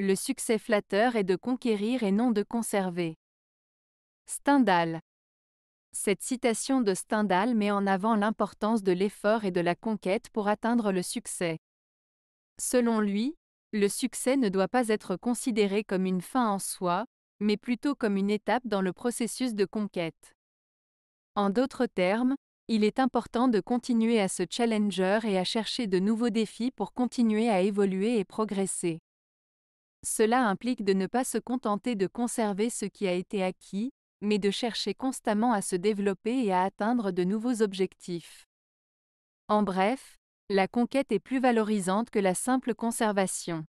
Le succès flatteur est de conquérir et non de conserver. Stendhal. Cette citation de Stendhal met en avant l'importance de l'effort et de la conquête pour atteindre le succès. Selon lui, le succès ne doit pas être considéré comme une fin en soi, mais plutôt comme une étape dans le processus de conquête. En d'autres termes, il est important de continuer à se challenger et à chercher de nouveaux défis pour continuer à évoluer et progresser. Cela implique de ne pas se contenter de conserver ce qui a été acquis, mais de chercher constamment à se développer et à atteindre de nouveaux objectifs. En bref, la conquête est plus valorisante que la simple conservation.